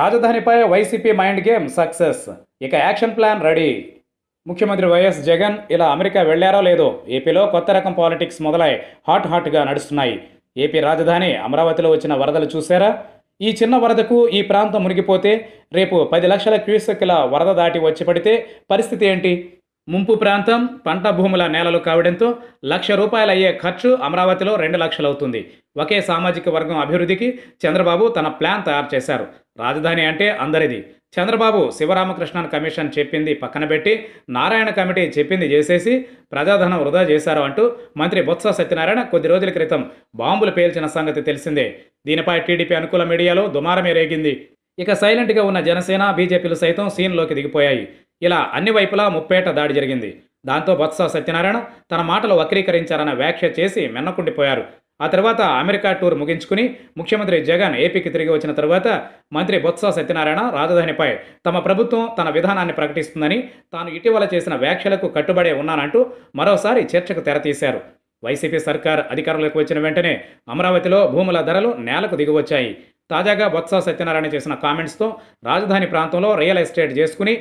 రాజధానిపై YCP mind game success ఇక action plan ready ముఖ్యమంత్రి వైఎస్ జగన్ ఇలా అమెరికా వెళ్లారో లేదో ఏపీలో కొత్త రకం పాలిటిక్స్ మొదలై హాట్ హాట్గా నడుస్తున్నాయి ఏపీ రాజధాని అమరావతిలో వచ్చిన వరదలు చూశారా ఈ చిన్న వరదకు ఈ ప్రాంతం మునిగిపోతే రేపు పది లక్షల క్యూసెక్ల వరద దాటి వచ్చి పడితే పరిస్థితి ఏంటి ముంపు ప్రాంతం పంట భూముల నేలలు కావడంతో లక్ష రూపాయలు అయ్యే ఖర్చు అమరావతిలో రెండు లక్షలవుతుంది ఒకే సామాజిక వర్గం అభివృద్ధికి చంద్రబాబు తన ప్లాన్ తయారు చేశారు రాజధాని అంటే అందరిది చంద్రబాబు శివరామకృష్ణన్ కమిషన్ చెప్పింది పక్కన పెట్టి నారాయణ కమిటీ చెప్పింది చేసేసి ప్రజాధనం వృధా చేశారు అంటూ మంత్రి బొత్స సత్యనారాయణ కొద్ది రోజుల క్రితం బాంబులు పేల్చిన సంగతి తెలిసిందే దీనిపై టీడీపీ అనుకూల మీడియాలో దుమారమే రేగింది ఇక సైలెంట్గా ఉన్న జనసేన బీజేపీలు సైతం సీన్లోకి దిగిపోయాయి ఇలా అన్ని వైపులా ముప్పేట దాడి జరిగింది దాంతో బొత్స సత్యనారాయణ తన మాటలు వక్రీకరించారన్న వ్యాఖ్య చేసి మెన్నకుండిపోయారు ఆ తర్వాత అమెరికా టూర్ ముగించుకుని ముఖ్యమంత్రి జగన్ ఏపీకి తిరిగి వచ్చిన తర్వాత మంత్రి బొత్స సత్యనారాయణ రాజధానిపై తమ ప్రభుత్వం తన విధానాన్ని ప్రకటిస్తుందని తాను ఇటీవల చేసిన వ్యాఖ్యలకు కట్టుబడే ఉన్నానంటూ మరోసారి చర్చకు తెరతీశారు వైసీపీ సర్కార్ అధికారంలోకి వచ్చిన వెంటనే అమరావతిలో భూముల ధరలు నేలకు దిగివచ్చాయి తాజాగా బొత్స సత్యనారాయణ చేసిన కామెంట్స్తో రాజధాని ప్రాంతంలో రియల్ ఎస్టేట్ చేసుకుని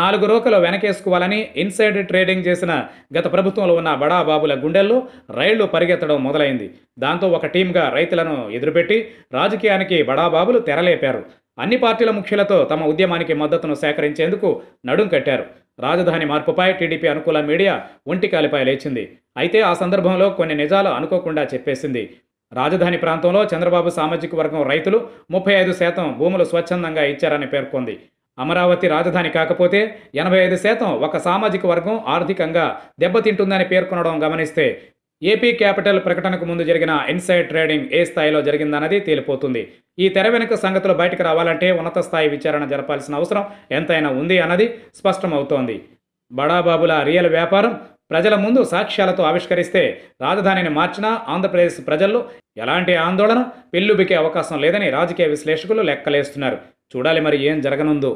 నాలుగు రోకలు వెనకేసుకోవాలని ఇన్సైడ్ ట్రేడింగ్ చేసిన గత ప్రభుత్వంలో ఉన్న బడాబాబుల గుండెల్లో రైళ్లు పరిగెత్తడం మొదలైంది దాంతో ఒక టీంగా రైతులను ఎదురుపెట్టి రాజకీయానికి బడాబాబులు తెరలేపారు అన్ని పార్టీల ముఖ్యులతో తమ ఉద్యమానికి మద్దతును సేకరించేందుకు నడుం కట్టారు రాజధాని మార్పుపై టీడీపీ అనుకూల మీడియా ఒంటికాలిపై లేచింది అయితే ఆ సందర్భంలో కొన్ని నిజాలు అనుకోకుండా చెప్పేసింది రాజధాని ప్రాంతంలో చంద్రబాబు సామాజిక వర్గం రైతులు ముప్పై ఐదు శాతం భూములు స్వచ్ఛందంగా ఇచ్చారని పేర్కొంది అమరావతి రాజధాని కాకపోతే ఎనభై ఐదు శాతం ఒక సామాజిక వర్గం ఆర్థికంగా దెబ్బతింటుందని పేర్కొనడం గమనిస్తే ఏపీ క్యాపిటల్ ప్రకటనకు ముందు జరిగిన ఇన్సైడ్ ట్రేడింగ్ ఏ స్థాయిలో జరిగిందన్నది తేలిపోతుంది ఈ తెర వెనుక సంగతులు బయటకు రావాలంటే ఉన్నత స్థాయి విచారణ జరపాల్సిన అవసరం ఎంతైనా ఉంది అన్నది స్పష్టమవుతోంది బడాబాబుల రియల్ వ్యాపారం ప్రజల ముందు సాక్ష్యాలతో ఆవిష్కరిస్తే రాజధానిని మార్చినా ఆంధ్రప్రదేశ్ ప్రజల్లో ఎలాంటి ఆందోళన పెల్లుబికే అవకాశం లేదని రాజకీయ విశ్లేషకులు లెక్కలేస్తున్నారు చూడాలి మరి ఏం జరగనుందో